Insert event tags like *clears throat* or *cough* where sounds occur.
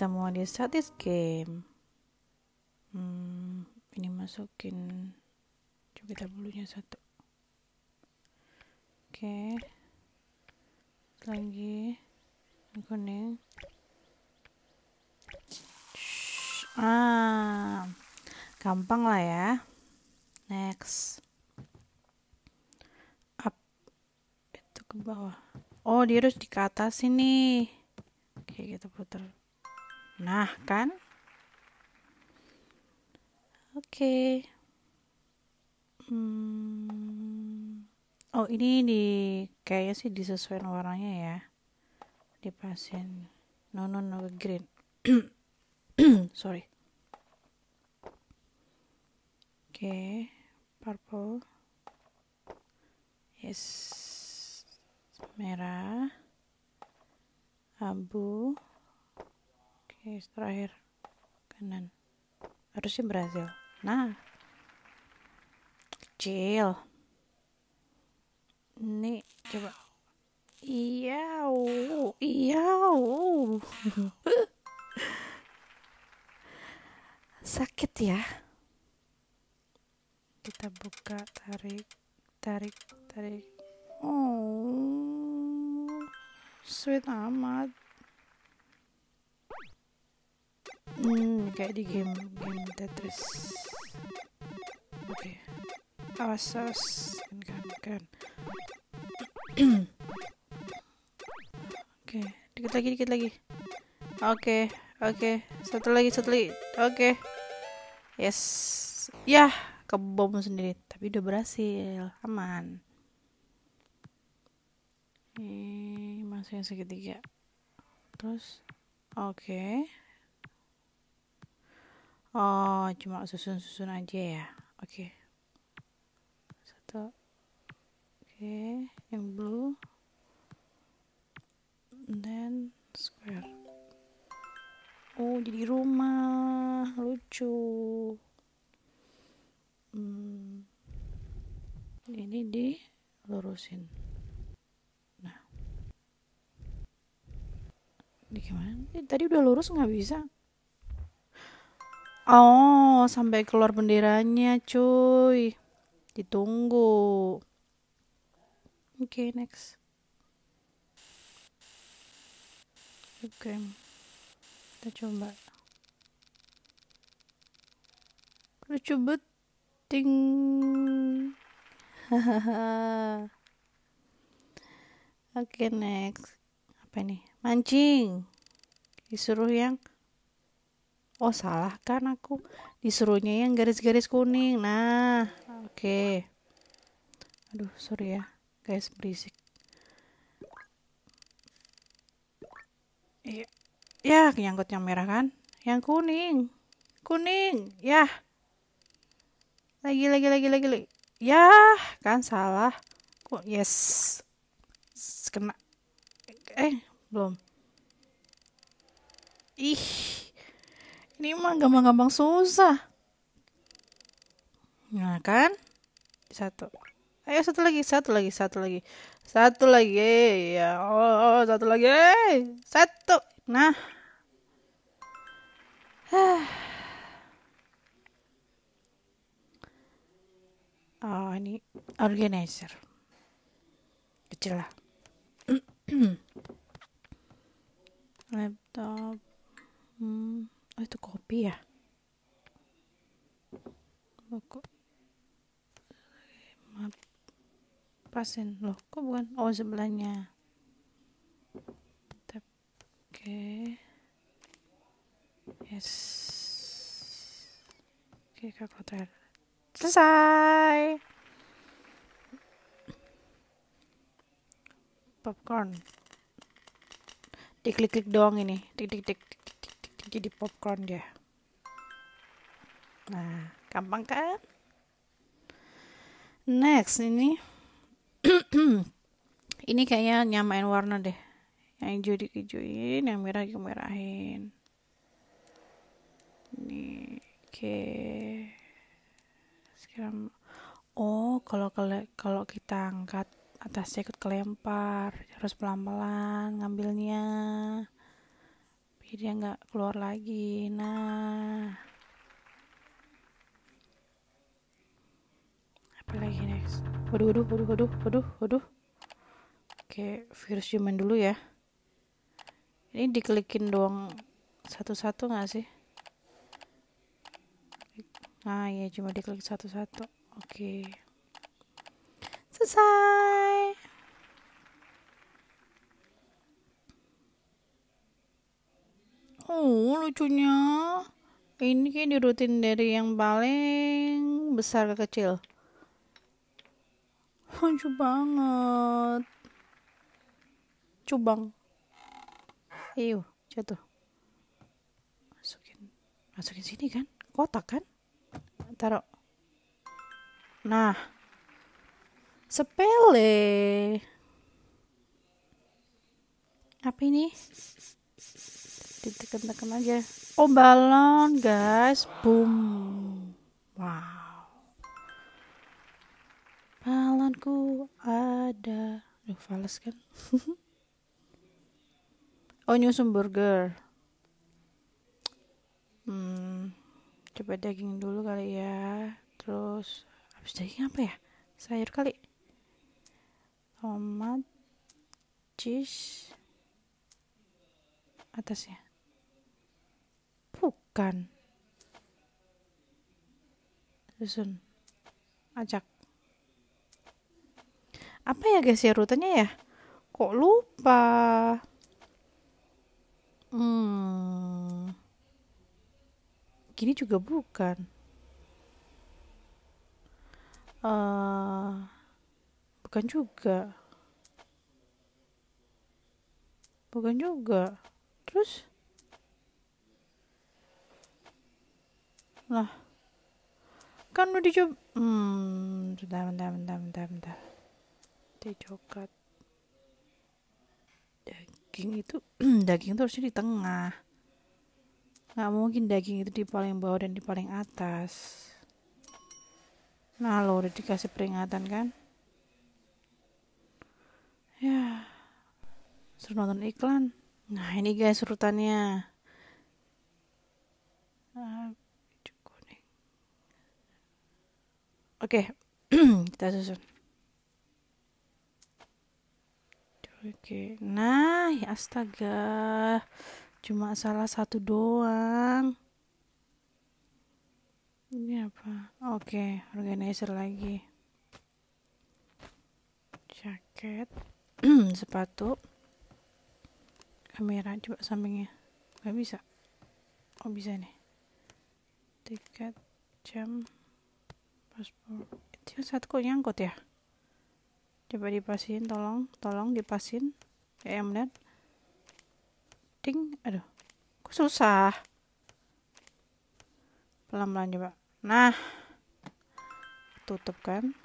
kita mau di status game hmm, ini masukin coba kita bulunya satu oke okay. lagi kuning ah gampang lah ya next up itu ke bawah oh dia harus di atas ini oke okay, kita putar Nah, kan? Oke. Okay. Hmm. Oh, ini di kayaknya sih disesuaikan warnanya ya. Di pasien. No, no, no green. *clears throat* Sorry. Oke, okay. purple. Yes. Merah. Abu oke terakhir kanan harusnya berhasil nah kecil ini coba iya iya *laughs* sakit ya kita buka tarik tarik tarik oh sweet amat Hmm, kayak di game game Tetris. Oke. Okay. Awas, awas. Kan, kan. Oke, okay. dikit lagi, dikit lagi. Oke, okay. oke. Okay. Satu lagi, satu lagi. Oke. Okay. Yes. Yah, kebom sendiri. Tapi udah berhasil. Aman. Ini masih yang segitiga. Terus, oke. Okay. Oh, cuma susun-susun aja ya. Oke. Okay. Satu. Oke, okay. yang blue. And then square. Oh, jadi rumah. Lucu. Hmm. Ini di lurusin Nah. Ini gimana? Eh, tadi udah lurus nggak bisa. Oh, sampai keluar benderanya, cuy. Ditunggu. Oke, okay, next. Oke. Okay. Kita coba. Lucu banget. Ting. *laughs* Oke, okay, next. Apa ini? Mancing. Disuruh yang oh salah kan aku disuruhnya yang garis-garis kuning nah oke okay. aduh sorry ya guys berisik iya ya nyangkut yang merah kan yang kuning kuning ya lagi lagi lagi lagi lagi ya kan salah kok yes kena eh belum ih ini mah gampang-gampang susah. Nah kan? Satu. Ayo satu lagi, satu lagi, satu lagi. Satu lagi. Ya, oh, oh satu lagi. Satu. Nah. Oh, *sighs* ini organizer. Kecil lah. *clears throat* Laptop. Hmm. Oh, itu kopi ya? Loh, kok pasin loh bukan oh sebelahnya oke okay. yes oke okay, hotel selesai popcorn diklik-klik doang ini tik tik tik jadi popcorn dia nah gampang kan next ini *clears throat* ini kayaknya nyamain warna deh yang hijau kejuin, yang merah dikemerahin ini oke okay. sekarang oh kalau kalau kita angkat atasnya ikut kelempar harus pelan-pelan ngambilnya jadi dia nggak keluar lagi nah apa lagi next waduh waduh waduh waduh waduh waduh oke virus human dulu ya ini diklikin doang satu-satu nggak sih nah ya cuma diklik satu-satu oke selesai Oh, lucunya. Ini kayak dirutin dari yang paling besar ke kecil. *laughs* Lucu banget. Cubang. Ayo, jatuh. Masukin. Masukin sini kan? Kotak kan? Taruh. Nah. Sepele. Apa ini? ditekan-tekan aja oh balon guys boom wow balonku ada aduh fals kan *laughs* oh nyusun burger hmm, coba daging dulu kali ya terus habis daging apa ya sayur kali tomat cheese atasnya bukan susun ajak apa ya guys ya rutenya ya kok lupa hmm gini juga bukan uh, bukan juga bukan juga terus Lah. Kan udah dicoba. Hmm, bentar, bentar, bentar, bentar, bentar. Teh coklat. Daging itu, *clears throat* daging itu harusnya di tengah. Nggak mungkin daging itu di paling bawah dan di paling atas. Nah, lo udah dikasih peringatan kan? Ya, suruh nonton iklan. Nah, ini guys urutannya. nah, Oke, okay. kita susun. Oke, nah, ya astaga, cuma salah satu doang. Ini apa? Oke, okay, organizer lagi. Jaket, *clears throat* sepatu, kamera coba sampingnya. Gak bisa. Oh bisa nih. Tiket jam paspor itu satu nyangkut ya coba dipasin tolong tolong dipasin kayak yang melihat ting aduh kok susah pelan-pelan coba nah tutup kan